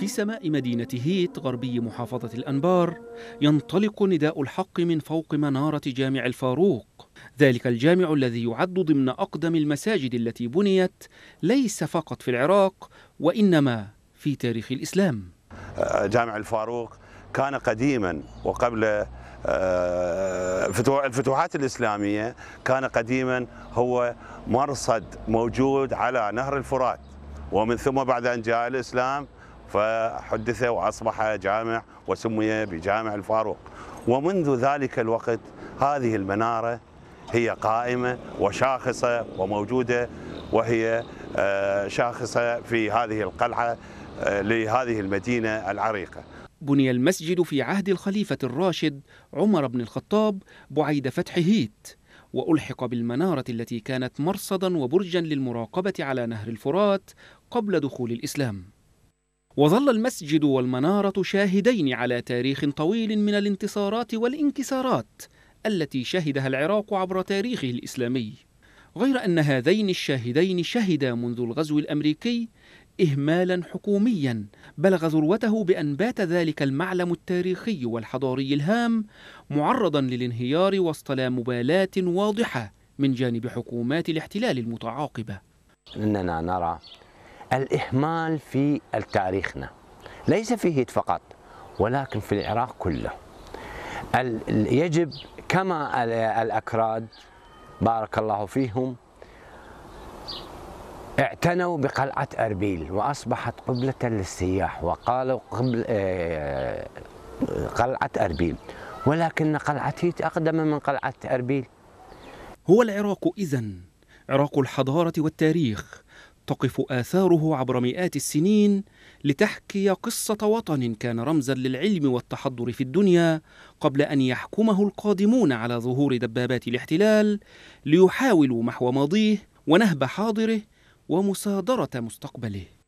في سماء مدينة هيت غربي محافظة الأنبار ينطلق نداء الحق من فوق منارة جامع الفاروق ذلك الجامع الذي يعد ضمن أقدم المساجد التي بنيت ليس فقط في العراق وإنما في تاريخ الإسلام جامع الفاروق كان قديما وقبل آه، الفتوحات الإسلامية كان قديما هو مرصد موجود على نهر الفرات ومن ثم بعد أن جاء الإسلام فحدث وأصبح جامع وسمي بجامع الفاروق ومنذ ذلك الوقت هذه المنارة هي قائمة وشاخصة وموجودة وهي آه، شاخصة في هذه القلعة آه، لهذه المدينة العريقة بني المسجد في عهد الخليفة الراشد عمر بن الخطاب بعيد فتح هيت وألحق بالمنارة التي كانت مرصدا وبرجا للمراقبة على نهر الفرات قبل دخول الإسلام وظل المسجد والمنارة شاهدين على تاريخ طويل من الانتصارات والانكسارات التي شهدها العراق عبر تاريخه الإسلامي غير أن هذين الشاهدين شهدا منذ الغزو الأمريكي إهمالا حكوميا بلغ ذروته بأن بات ذلك المعلم التاريخي والحضاري الهام معرضا للانهيار وسط لا مبالاة واضحة من جانب حكومات الاحتلال المتعاقبة إننا نرى الإهمال في تاريخنا ليس في هيت فقط ولكن في العراق كله يجب كما الأكراد بارك الله فيهم اعتنوا بقلعة أربيل وأصبحت قبلة للسياح وقالوا قبل آه، قلعة أربيل ولكن قلعة هيت أقدم من قلعة أربيل هو العراق إذن عراق الحضارة والتاريخ تقف آثاره عبر مئات السنين لتحكي قصة وطن كان رمزا للعلم والتحضر في الدنيا قبل أن يحكمه القادمون على ظهور دبابات الاحتلال ليحاولوا محو ماضيه ونهب حاضره ومصادرة مستقبله